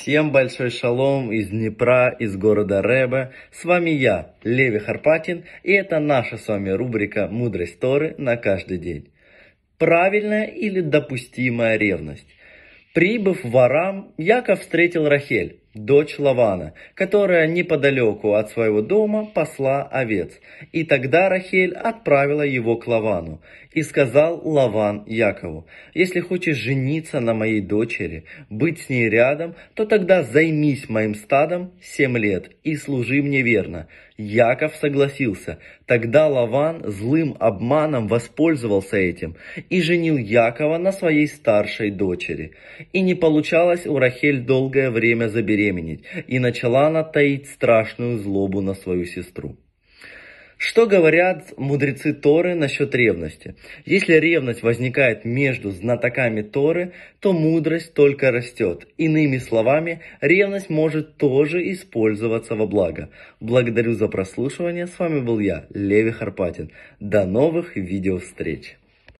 Всем большой шалом из Днепра, из города Ребе. С вами я, Леви Харпатин, и это наша с вами рубрика «Мудрость Торы на каждый день». Правильная или допустимая ревность. Прибыв в Арам, Яков встретил Рахель дочь Лавана, которая неподалеку от своего дома посла овец. И тогда Рахель отправила его к Лавану. И сказал Лаван Якову, «Если хочешь жениться на моей дочери, быть с ней рядом, то тогда займись моим стадом семь лет и служи мне верно». Яков согласился. Тогда Лаван злым обманом воспользовался этим и женил Якова на своей старшей дочери. И не получалось у Рахель долгое время забеременеть забеременеть, и начала она таить страшную злобу на свою сестру. Что говорят мудрецы Торы насчет ревности? Если ревность возникает между знатоками Торы, то мудрость только растет. Иными словами, ревность может тоже использоваться во благо. Благодарю за прослушивание. С вами был я, Леви Харпатин. До новых видео встреч.